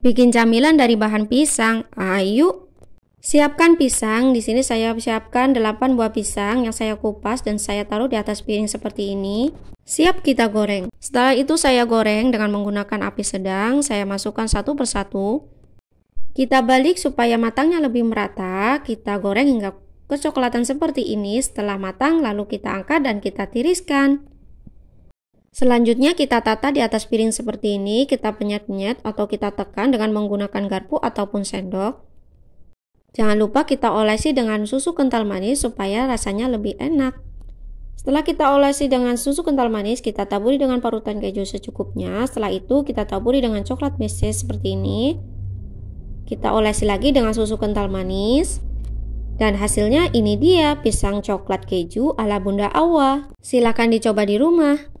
Bikin camilan dari bahan pisang. Ah, ayo. Siapkan pisang. Di sini saya siapkan 8 buah pisang yang saya kupas dan saya taruh di atas piring seperti ini. Siap kita goreng. Setelah itu saya goreng dengan menggunakan api sedang. Saya masukkan satu persatu. Kita balik supaya matangnya lebih merata. Kita goreng hingga kecoklatan seperti ini. Setelah matang lalu kita angkat dan kita tiriskan. Selanjutnya kita tata di atas piring seperti ini, kita penyet-penyet atau kita tekan dengan menggunakan garpu ataupun sendok. Jangan lupa kita olesi dengan susu kental manis supaya rasanya lebih enak. Setelah kita olesi dengan susu kental manis, kita taburi dengan parutan keju secukupnya. Setelah itu kita taburi dengan coklat meses seperti ini. Kita olesi lagi dengan susu kental manis. Dan hasilnya ini dia pisang coklat keju ala Bunda Awa. Silakan dicoba di rumah.